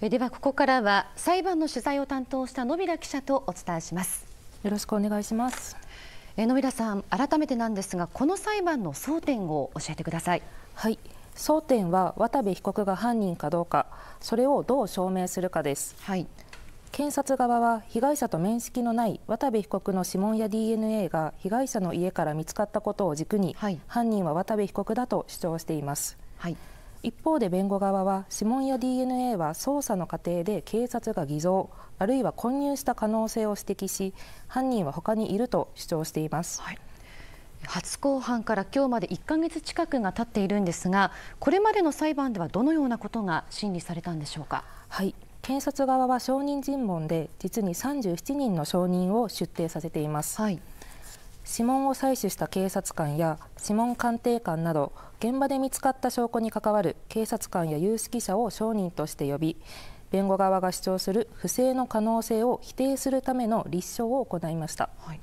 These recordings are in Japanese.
ではここからは裁判の取材を担当した野平記者とお伝えしますよろしくお願いします野平さん改めてなんですがこの裁判の争点を教えてくださいはい争点は渡部被告が犯人かどうかそれをどう証明するかです、はい、検察側は被害者と面識のない渡部被告の指紋や DNA が被害者の家から見つかったことを軸に、犯人は渡部被告だと主張しています、はい、一方で弁護側は指紋や DNA は捜査の過程で警察が偽造あるいは混入した可能性を指摘し犯人は他にいると主張しています。はい初公判から今日まで1か月近くが経っているんですがこれまでの裁判ではどのようなことが審理されたんでしょうか。はい検察側は証人尋問で実に37人の証人を出廷させています、はい、指紋を採取した警察官や指紋鑑定官など現場で見つかった証拠に関わる警察官や有識者を証人として呼び弁護側が主張する不正の可能性を否定するための立証を行いました、はい、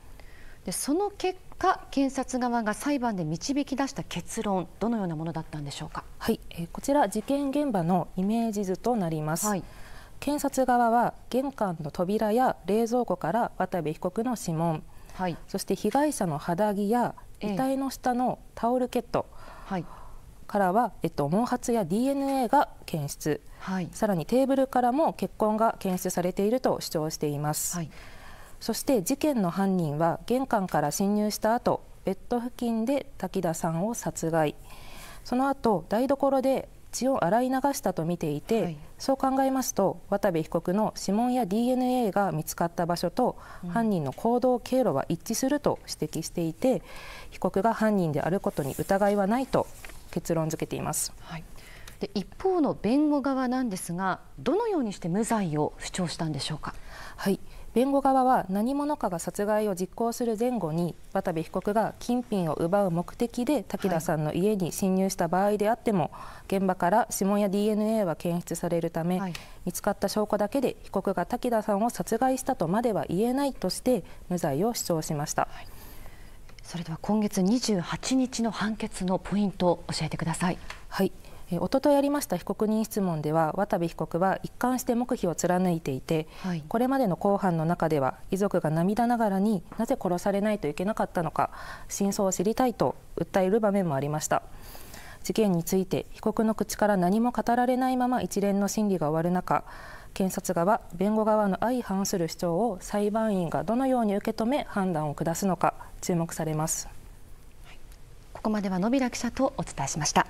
でその結果検察側が裁判で導き出した結論どのようなものだったんでしょうかはい、えー、こちら事件現場のイメージ図となります、はい検察側は玄関の扉や冷蔵庫から渡部被告の指紋はい、そして被害者の肌着や遺体の下のタオルケットからは、えっと、毛髪や DNA が検出、はい、さらにテーブルからも血痕が検出されていると主張しています、はい、そして事件の犯人は玄関から侵入した後ベッド付近で滝田さんを殺害その後台所で血を洗い流したと見ていて、はい、そう考えますと渡部被告の指紋や DNA が見つかった場所と犯人の行動経路は一致すると指摘していて、うん、被告が犯人であることに疑いはないと結論付けています。はいで一方の弁護側なんですがどのようにして無罪を主張したんでしょうか。はい弁護側は何者かが殺害を実行する前後に渡部被告が金品を奪う目的で滝田さんの家に侵入した場合であっても、現場から指紋や DNA は検出されるため、はい、見つかった証拠だけで被告が滝田さんを殺害したとまでは言えないとして無罪を主張しました。はいそれでは今月28日の判決のポイントを教えてください。はい、お一昨日やりました被告人質問では渡部被告は一貫して黙秘を貫いていて、はい、これまでの公判の中では遺族が涙ながらになぜ殺されないといけなかったのか真相を知りたいと訴える場面もありました事件について被告の口から何も語られないまま一連の審理が終わる中検察側弁護側の相反する主張を裁判員がどのように受け止め判断を下すのか注目されますここまでは野平記者とお伝えしました。